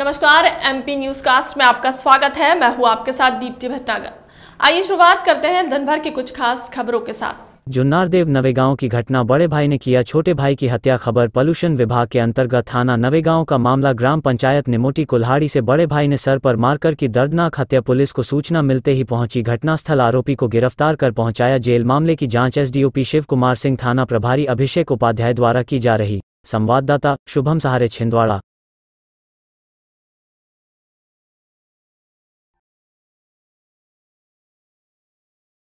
नमस्कार MP news cast में आपका स्वागत है मैं हूँ आपके साथ दीप्ति भट्टागर आइए शुरुआत करते हैं दिनभर की कुछ खास खबरों के साथ जुन्नार देव नवेगांव की घटना बड़े भाई ने किया छोटे भाई की हत्या खबर पोल्यूशन विभाग के अंतर्गत थाना नवेगांव का मामला ग्राम पंचायत निमोटी कुल्हाड़ी से बड़े भाई ने सर पर मारकर की दर्दनाक हत्या पुलिस को सूचना मिलते ही पहुंची घटनास्थल आरोपी को गिरफ्तार कर पहुंचाया जेल मामले की जांच एसडीओपी शिव कुमार सिंह थाना प्रभारी अभिषेक उपाध्याय द्वारा की जा रही संवाददाता शुभम सहारे छिंदवाड़ा